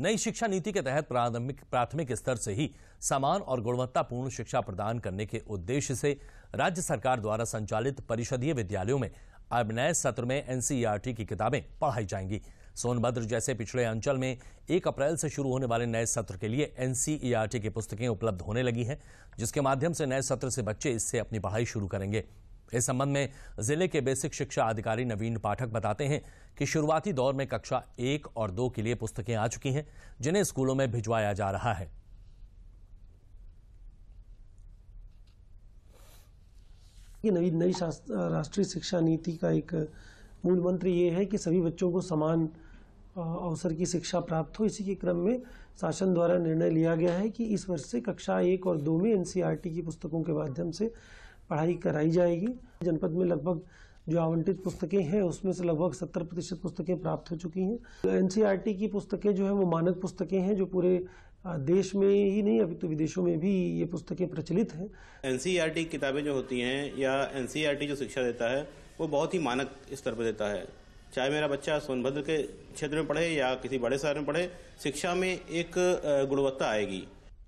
नई शिक्षा नीति के तहत प्राथमिक प्राथमिक स्तर से ही समान और गुणवत्तापूर्ण शिक्षा प्रदान करने के उद्देश्य से राज्य सरकार द्वारा संचालित परिषदीय विद्यालयों में अब नए सत्र में एनसीईआरटी e की किताबें पढ़ाई जाएंगी सोनभद्र जैसे पिछड़े अंचल में एक अप्रैल से शुरू होने वाले नए सत्र के लिए एनसीईआरटी e की पुस्तकें उपलब्ध होने लगी हैं जिसके माध्यम से नए सत्र से बच्चे इससे अपनी पढ़ाई शुरू करेंगे इस संबंध में जिले के बेसिक शिक्षा अधिकारी नवीन पाठक बताते हैं कि शुरुआती दौर में कक्षा एक और दो के लिए पुस्तकें आ चुकी हैं जिन्हें स्कूलों में भिजवाया जा रहा है ये नवीन नई राष्ट्रीय शिक्षा नीति का एक मूल मंत्र ये है कि सभी बच्चों को समान अवसर की शिक्षा प्राप्त हो इसी के क्रम में शासन द्वारा निर्णय लिया गया है कि इस वर्ष से कक्षा एक और दो में एनसीईआरटी की पुस्तकों के माध्यम से पढ़ाई कराई जाएगी जनपद में लगभग जो आवंटित पुस्तकें हैं उसमें से लगभग 70 प्रतिशत पुस्तकें प्राप्त हो चुकी हैं एनसीईआरटी की पुस्तकें जो है वो मानक पुस्तकें हैं जो पूरे देश में ही नहीं अभी तो विदेशों में भी ये पुस्तकें प्रचलित हैं एनसीईआरटी किताबें जो होती हैं या एनसीईआरटी जो शिक्षा देता है वो बहुत ही मानक स्तर पर देता है चाहे मेरा बच्चा सोनभद्र के क्षेत्र में पढ़े या किसी बड़े शहर में पढ़े शिक्षा में एक गुणवत्ता आएगी